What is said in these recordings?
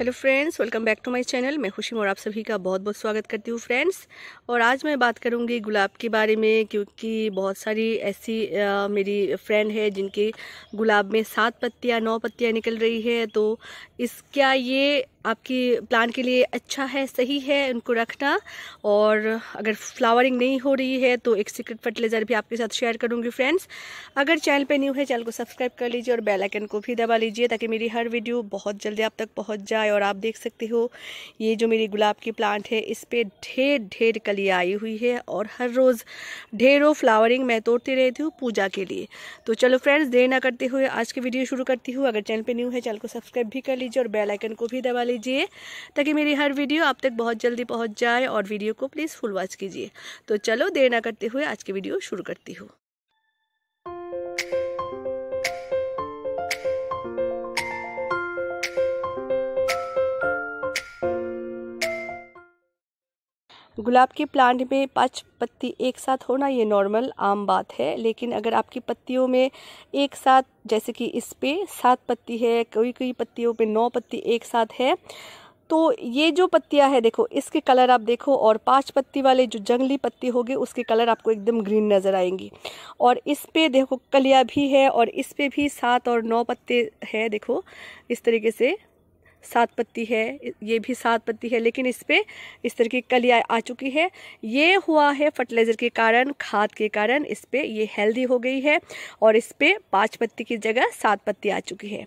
hello friends welcome back to my channel मैं खुशी और आप सभी का बहुत बहुत स्वागत करती हूँ फ्रेंड्स और आज मैं बात करूँगी गुलाब के बारे में क्योंकि बहुत सारी ऐसी आ, मेरी फ्रेंड है जिनके गुलाब में सात पत्तियाँ नौ पत्तियाँ निकल रही है तो इस क्या ये आपकी प्लान के लिए अच्छा है सही है उनको रखना और अगर फ्लावरिंग नहीं हो रही है तो एक सीक्रेट फर्टिलाइज़र भी आपके साथ शेयर करूंगी फ्रेंड्स अगर चैनल पे न्यू है चैनल को सब्सक्राइब कर लीजिए और बेल आइकन को भी दबा लीजिए ताकि मेरी हर वीडियो बहुत जल्दी आप तक पहुँच जाए और आप देख सकते हो ये जो मेरी गुलाब की प्लांट है इस पर ढेर ढेर कलियाँ आई हुई है और हर रोज़ ढेरों फ्लावरिंग मैं तोड़ती रहती हूँ पूजा के लिए तो चलो फ्रेंड्स देर ना करते हुए आज की वीडियो शुरू करती हूँ अगर चैनल पर न्यू है चैनल को सब्सक्राइब भी कर लीजिए और बेलाइकन को भी दबा लीजिए ताकि मेरी हर वीडियो आप तक बहुत जल्दी पहुंच जाए और वीडियो को प्लीज़ फुल वॉच कीजिए तो चलो देर ना करते हुए आज की वीडियो शुरू करती हूँ गुलाब के प्लांट में पाँच पत्ती एक साथ होना ये नॉर्मल आम बात है लेकिन अगर आपकी पत्तियों में एक साथ जैसे कि इस पे सात पत्ती है कोई कोई पत्तियों पे नौ पत्ती एक साथ है तो ये जो पत्तियां है देखो इसके कलर आप देखो और पांच पत्ती वाले जो जंगली पत्ती होगी उसके कलर आपको एकदम ग्रीन नज़र आएंगी और इस पे देखो कलिया भी है और इस पे भी सात और नौ पत्ते हैं देखो इस तरीके से सात पत्ती है ये भी सात पत्ती है लेकिन इस पर इस तरह की कलियाँ आ चुकी है ये हुआ है फर्टिलाइज़र के कारण खाद के कारण इस पर ये हेल्दी हो गई है और इस पर पाँच पत्ती की जगह सात पत्ती आ चुकी है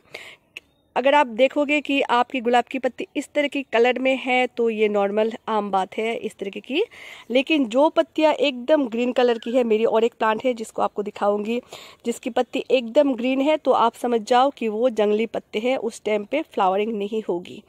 अगर आप देखोगे कि आपकी गुलाब की पत्ती इस तरह की कलर में है तो ये नॉर्मल आम बात है इस तरीके की लेकिन जो पत्तियाँ एकदम ग्रीन कलर की है मेरी और एक प्लांट है जिसको आपको दिखाऊंगी जिसकी पत्ती एकदम ग्रीन है तो आप समझ जाओ कि वो जंगली पत्ते हैं उस टाइम पे फ्लावरिंग नहीं होगी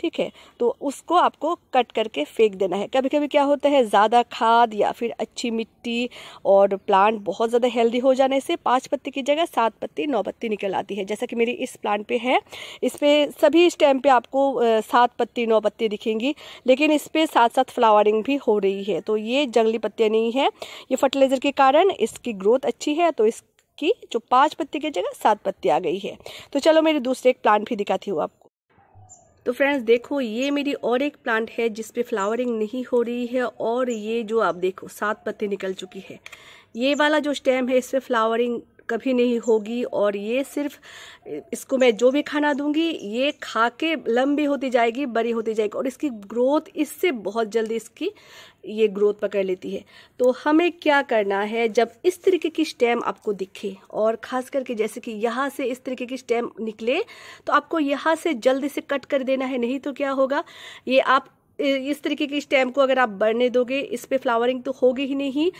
ठीक है तो उसको आपको कट करके फेंक देना है कभी कभी क्या होता है ज़्यादा खाद या फिर अच्छी मिट्टी और प्लांट बहुत ज़्यादा हेल्दी हो जाने से पाँच पत्ती की जगह सात पत्ती नौ पत्ती निकल आती है जैसा कि मेरी इस प्लांट पर है इस पर सभी स्टैम्प पे आपको सात पत्ती नौ पत्ती दिखेंगी लेकिन इस पर साथ साथ फ्लावरिंग भी हो रही है तो ये जंगली पत्तियाँ नहीं है ये फर्टिलाइज़र के कारण इसकी ग्रोथ अच्छी है तो इस की जो पांच पत्ती की जगह सात पत्ती आ गई है तो चलो मेरी दूसरे एक प्लांट भी दिखाती हूँ आपको तो फ्रेंड्स देखो ये मेरी और एक प्लांट है जिस पे फ्लावरिंग नहीं हो रही है और ये जो आप देखो सात पत्ती निकल चुकी है ये वाला जो स्टेम है इस पर फ्लावरिंग कभी नहीं होगी और ये सिर्फ इसको मैं जो भी खाना दूंगी ये खा के लंबी होती जाएगी बड़ी होती जाएगी और इसकी ग्रोथ इससे बहुत जल्दी इसकी ये ग्रोथ पकड़ लेती है तो हमें क्या करना है जब इस तरीके की स्टेम आपको दिखे और ख़ास करके जैसे कि यहाँ से इस तरीके की स्टेम निकले तो आपको यहाँ से जल्दी से कट कर देना है नहीं तो क्या होगा ये आप इस तरीके की स्टेम को अगर आप बढ़ने दोगे इस पर फ्लावरिंग तो होगी ही नहीं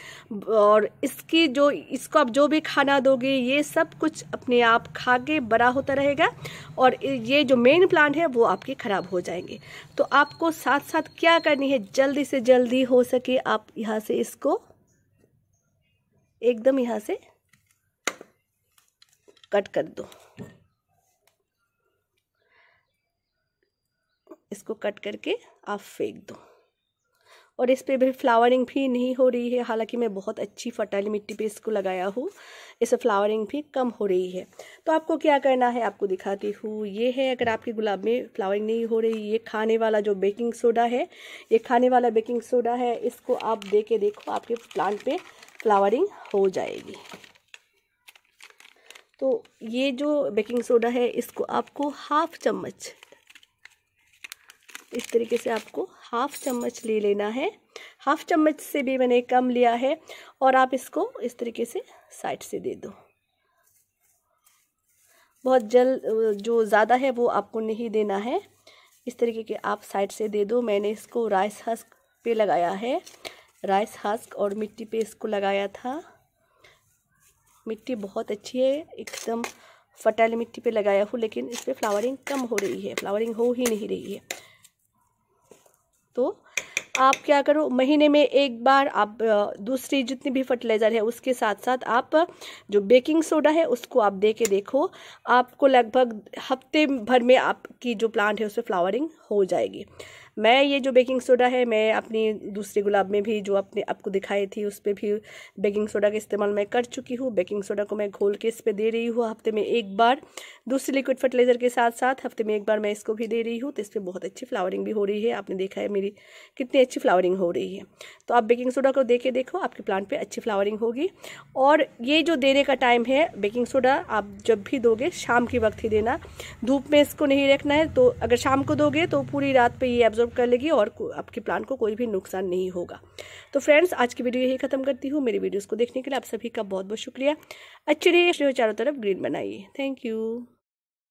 और इसकी जो इसको आप जो भी खाना दोगे ये सब कुछ अपने आप खा के बड़ा होता रहेगा और ये जो मेन प्लांट है वो आपके ख़राब हो जाएंगे तो आपको साथ साथ क्या करनी है जल्दी से जल्दी हो सके आप यहाँ से इसको एकदम यहाँ से कट कर दो इसको कट करके आप फेंक दो और इस पर भी फ्लावरिंग भी नहीं हो रही है हालांकि मैं बहुत अच्छी फर्टाइल मिट्टी पे इसको लगाया हूँ इससे फ्लावरिंग भी कम हो रही है तो आपको क्या करना है आपको दिखाती हूँ ये है अगर आपके गुलाब में फ्लावरिंग नहीं हो रही ये खाने वाला जो बेकिंग सोडा है ये खाने वाला बेकिंग सोडा है इसको आप दे के देखो आपके प्लांट पर फ्लावरिंग हो जाएगी तो ये जो बेकिंग सोडा है इसको आपको हाफ चम्मच इस तरीके से आपको हाफ चम्मच ले लेना है हाफ चम्मच से भी मैंने कम लिया है और आप इसको इस तरीके से साइड से दे दो बहुत जल जो ज़्यादा है वो आपको नहीं देना है इस तरीके के आप साइड से दे दो मैंने इसको राइस हस्क पे लगाया है राइस हस्क और मिट्टी पे इसको लगाया था मिट्टी बहुत अच्छी है एकदम फर्टाइल मिट्टी पे लगाया हूँ लेकिन इस पर फ्लावरिंग कम हो रही है फ्लावरिंग हो ही नहीं रही है तो आप क्या करो महीने में एक बार आप दूसरी जितनी भी फर्टिलाइज़र है उसके साथ साथ आप जो बेकिंग सोडा है उसको आप दे के देखो आपको लगभग हफ्ते भर में आपकी जो प्लांट है उसमें फ्लावरिंग हो जाएगी मैं ये जो बेकिंग सोडा है मैं अपनी दूसरे गुलाब में भी जो अपने आपको दिखाई थी उस पर भी बेकिंग सोडा का इस्तेमाल मैं कर चुकी हूँ बेकिंग सोडा को मैं घोल के इस पर दे रही हूँ हफ्ते में एक बार दूसरे लिक्विड फर्टिलाइज़र के साथ साथ हफ्ते में एक बार मैं इसको भी दे रही हूँ तो इस पर बहुत अच्छी फ्लावरिंग भी हो रही है आपने देखा है मेरी कितनी अच्छी फ्लावरिंग हो रही है तो आप बेकिंग सोडा को दे के देखो आपके प्लांट पर अच्छी फ्लावरिंग होगी और ये जो देने का टाइम है बेकिंग सोडा आप जब भी दोगे शाम के वक्त ही देना धूप में इसको नहीं रखना है तो अगर शाम को दोगे तो पूरी रात पर ये एब्जॉर्ब ऑब्जर्व कर लेगी और आपके प्लांट को कोई भी नुकसान नहीं होगा तो फ्रेंड्स आज की वीडियो यही खत्म करती हूँ मेरी वीडियोज़ को देखने के लिए आप सभी का बहुत बहुत शुक्रिया अच्छे रहिए चारों तरफ ग्रीन बनाइए थैंक यू